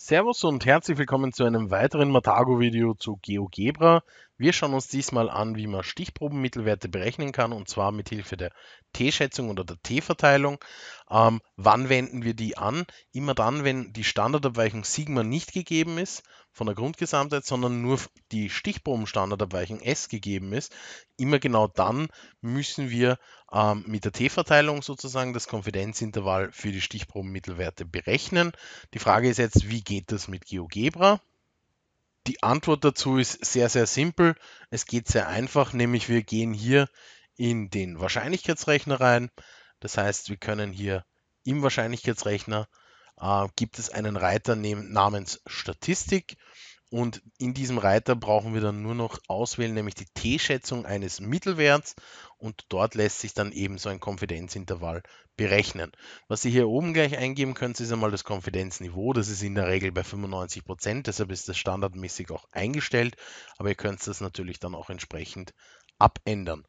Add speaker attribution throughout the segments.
Speaker 1: Servus und herzlich willkommen zu einem weiteren Matago-Video zu GeoGebra. Wir schauen uns diesmal an, wie man Stichprobenmittelwerte berechnen kann, und zwar mit Hilfe der T-Schätzung oder der T-Verteilung. Ähm, wann wenden wir die an? Immer dann, wenn die Standardabweichung Sigma nicht gegeben ist von der Grundgesamtheit, sondern nur die Stichprobenstandardabweichung S gegeben ist. Immer genau dann müssen wir ähm, mit der T-Verteilung sozusagen das Konfidenzintervall für die Stichprobenmittelwerte berechnen. Die Frage ist jetzt, wie geht das mit GeoGebra? Die Antwort dazu ist sehr, sehr simpel. Es geht sehr einfach, nämlich wir gehen hier in den Wahrscheinlichkeitsrechner rein. Das heißt, wir können hier im Wahrscheinlichkeitsrechner äh, gibt es einen Reiter namens Statistik und in diesem Reiter brauchen wir dann nur noch auswählen, nämlich die T-Schätzung eines Mittelwerts. Und dort lässt sich dann eben so ein Konfidenzintervall berechnen. Was Sie hier oben gleich eingeben können, ist einmal das Konfidenzniveau. Das ist in der Regel bei 95 Prozent. Deshalb ist das standardmäßig auch eingestellt. Aber ihr könnt das natürlich dann auch entsprechend abändern.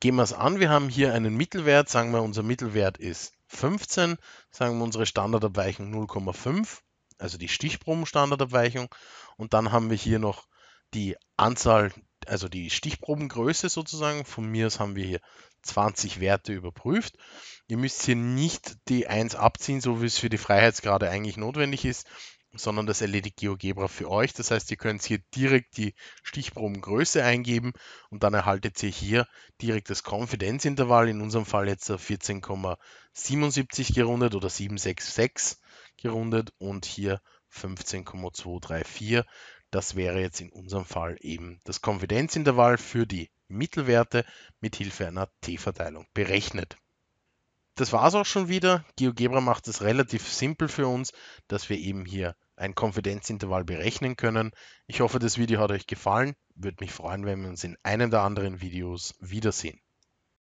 Speaker 1: Gehen wir es an. Wir haben hier einen Mittelwert. Sagen wir, unser Mittelwert ist 15. Sagen wir, unsere Standardabweichung 0,5 also die Stichprobenstandardabweichung. Und dann haben wir hier noch die Anzahl, also die Stichprobengröße sozusagen. Von mir aus haben wir hier 20 Werte überprüft. Ihr müsst hier nicht die 1 abziehen, so wie es für die Freiheitsgrade eigentlich notwendig ist, sondern das erledigt GeoGebra für euch. Das heißt, ihr könnt hier direkt die Stichprobengröße eingeben und dann erhaltet ihr hier direkt das Konfidenzintervall, in unserem Fall jetzt 14,77 gerundet oder 766 gerundet und hier 15,234. Das wäre jetzt in unserem Fall eben das Konfidenzintervall für die Mittelwerte mit Hilfe einer T-Verteilung berechnet. Das war es auch schon wieder. GeoGebra macht es relativ simpel für uns, dass wir eben hier ein Konfidenzintervall berechnen können. Ich hoffe, das Video hat euch gefallen. Würde mich freuen, wenn wir uns in einem der anderen Videos wiedersehen.